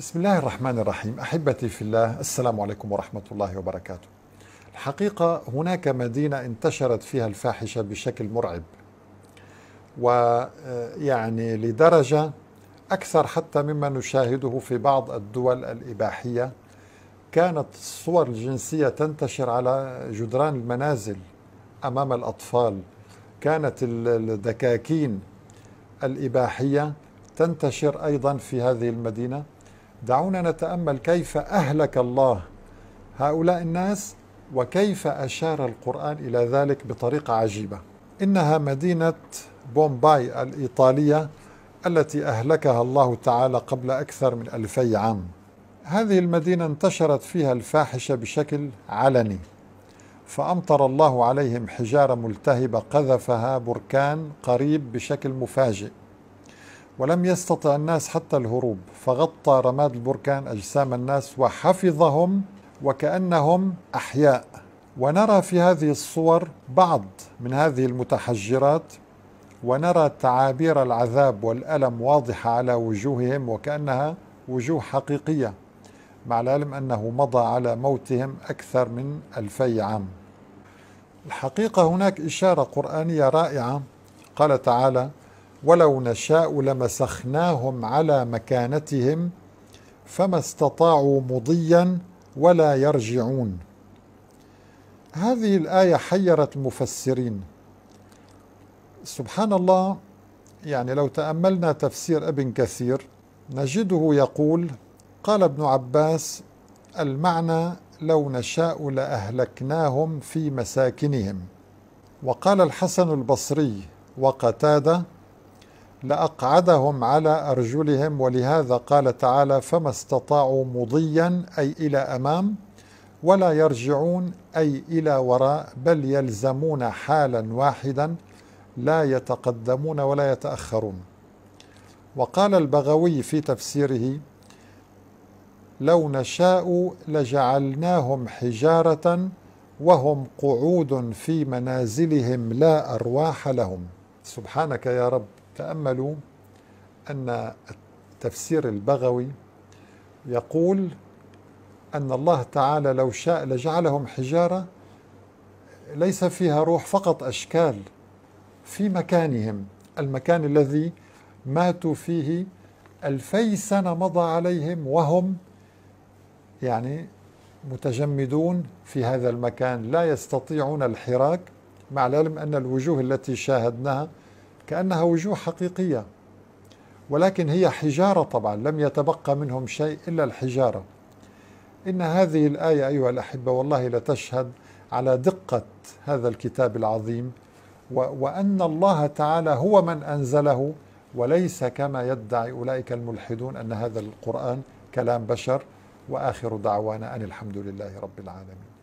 بسم الله الرحمن الرحيم احبتي في الله السلام عليكم ورحمه الله وبركاته. الحقيقه هناك مدينه انتشرت فيها الفاحشه بشكل مرعب. ويعني آه، لدرجه اكثر حتى مما نشاهده في بعض الدول الاباحيه كانت الصور الجنسيه تنتشر على جدران المنازل امام الاطفال. كانت الدكاكين الاباحيه تنتشر ايضا في هذه المدينه دعونا نتامل كيف اهلك الله هؤلاء الناس وكيف اشار القران الى ذلك بطريقه عجيبه انها مدينه بومباي الايطاليه التي اهلكها الله تعالى قبل اكثر من الفي عام هذه المدينه انتشرت فيها الفاحشه بشكل علني فامطر الله عليهم حجاره ملتهبه قذفها بركان قريب بشكل مفاجئ ولم يستطع الناس حتى الهروب فغطى رماد البركان اجسام الناس وحفظهم وكانهم احياء ونرى في هذه الصور بعض من هذه المتحجرات ونرى تعابير العذاب والالم واضحه على وجوههم وكانها وجوه حقيقيه مع العلم انه مضى على موتهم اكثر من الفي عام الحقيقه هناك اشاره قرانيه رائعه قال تعالى ولو نشاء لمسخناهم على مكانتهم فما استطاعوا مضيا ولا يرجعون هذه الايه حيرت مفسرين سبحان الله يعني لو تاملنا تفسير ابن كثير نجده يقول قال ابن عباس المعنى لو نشاء لاهلكناهم في مساكنهم وقال الحسن البصري وقتاده لأقعدهم على أرجلهم ولهذا قال تعالى فما استطاعوا مضيا أي إلى أمام ولا يرجعون أي إلى وراء بل يلزمون حالا واحدا لا يتقدمون ولا يتأخرون وقال البغوي في تفسيره لو نشاء لجعلناهم حجارة وهم قعود في منازلهم لا أرواح لهم سبحانك يا رب تأملوا أن التفسير البغوي يقول أن الله تعالى لو شاء لجعلهم حجارة ليس فيها روح فقط أشكال في مكانهم المكان الذي ماتوا فيه ألفي سنة مضى عليهم وهم يعني متجمدون في هذا المكان لا يستطيعون الحراك مع العلم أن الوجوه التي شاهدناها كأنها وجوه حقيقية ولكن هي حجارة طبعا لم يتبقى منهم شيء إلا الحجارة إن هذه الآية أيها الأحبة والله لتشهد على دقة هذا الكتاب العظيم وأن الله تعالى هو من أنزله وليس كما يدعي أولئك الملحدون أن هذا القرآن كلام بشر وآخر دعوانا أن الحمد لله رب العالمين